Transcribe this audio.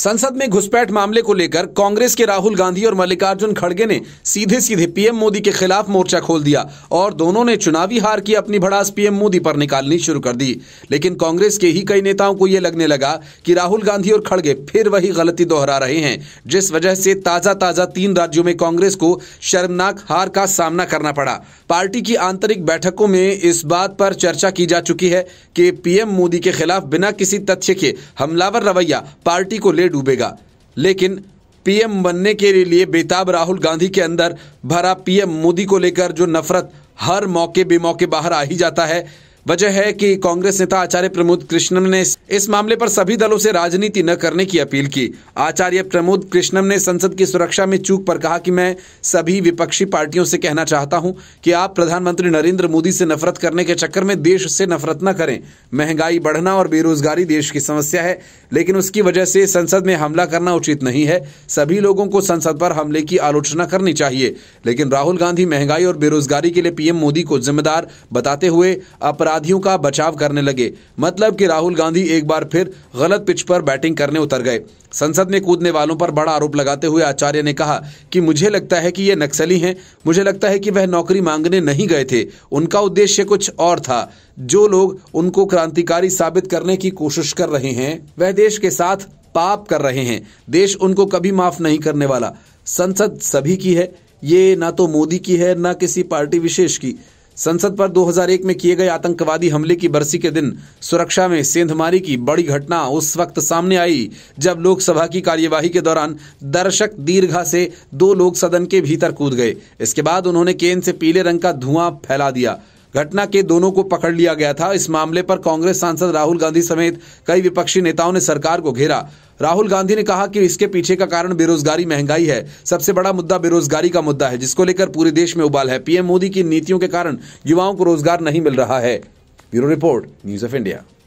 संसद में घुसपैठ मामले को लेकर कांग्रेस के राहुल गांधी और मल्लिकार्जुन खड़गे ने सीधे सीधे पीएम मोदी के खिलाफ मोर्चा खोल दिया और दोनों ने चुनावी हार की अपनी भड़ास पीएम मोदी पर निकालनी शुरू कर दी लेकिन कांग्रेस के ही कई नेताओं को यह लगने लगा कि राहुल गांधी और खड़गे फिर वही गलती दोहरा रहे हैं जिस वजह से ताजा ताजा तीन राज्यों में कांग्रेस को शर्मनाक हार का सामना करना पड़ा पार्टी की आंतरिक बैठकों में इस बात पर चर्चा की जा चुकी है कि पीएम मोदी के खिलाफ बिना किसी तथ्य के हमलावर रवैया पार्टी को ले डूबेगा लेकिन पीएम बनने के लिए बेताब राहुल गांधी के अंदर भरा पीएम मोदी को लेकर जो नफरत हर मौके बेमौके बाहर आ ही जाता है वजह है कि कांग्रेस नेता आचार्य प्रमोद कृष्णम ने इस मामले पर सभी दलों से राजनीति न करने की अपील की आचार्य प्रमोद कृष्णम ने संसद की सुरक्षा में चूक पर कहा कि मैं सभी विपक्षी पार्टियों से कहना चाहता हूं कि आप प्रधानमंत्री नरेंद्र मोदी से नफरत करने के चक्कर में देश से नफरत न करें महंगाई बढ़ना और बेरोजगारी देश की समस्या है लेकिन उसकी वजह से संसद में हमला करना उचित नहीं है सभी लोगों को संसद पर हमले की आलोचना करनी चाहिए लेकिन राहुल गांधी महंगाई और बेरोजगारी के लिए पीएम मोदी को जिम्मेदार बताते हुए अपराध अपराधियों का बचाव करने लगे मतलब कि राहुल गांधी एक बार फिर गलत पिच पर बैटिंग करने उतर गए संसद में कूदने वालों पर बड़ा आरोप लगाते हुए आचार्य ने कहा कि मुझे लगता है कि ये नक्सली हैं मुझे लगता है कि वह नौकरी मांगने नहीं गए थे उनका उद्देश्य कुछ और था जो लोग उनको क्रांतिकारी साबित करने की कोशिश कर रहे हैं वह देश के साथ पाप कर रहे हैं देश उनको कभी माफ नहीं करने वाला संसद सभी की है ये ना तो मोदी की है ना किसी पार्टी विशेष की संसद पर 2001 में किए गए आतंकवादी हमले की बरसी के दिन सुरक्षा में सेंधमारी की बड़ी घटना उस वक्त सामने आई जब लोकसभा की कार्यवाही के दौरान दर्शक दीर्घा से दो लोग सदन के भीतर कूद गए इसके बाद उन्होंने केन से पीले रंग का धुआं फैला दिया घटना के दोनों को पकड़ लिया गया था इस मामले पर कांग्रेस सांसद राहुल गांधी समेत कई विपक्षी नेताओं ने सरकार को घेरा राहुल गांधी ने कहा कि इसके पीछे का कारण बेरोजगारी महंगाई है सबसे बड़ा मुद्दा बेरोजगारी का मुद्दा है जिसको लेकर पूरे देश में उबाल है पीएम मोदी की नीतियों के कारण युवाओं को रोजगार नहीं मिल रहा है bureau report news of India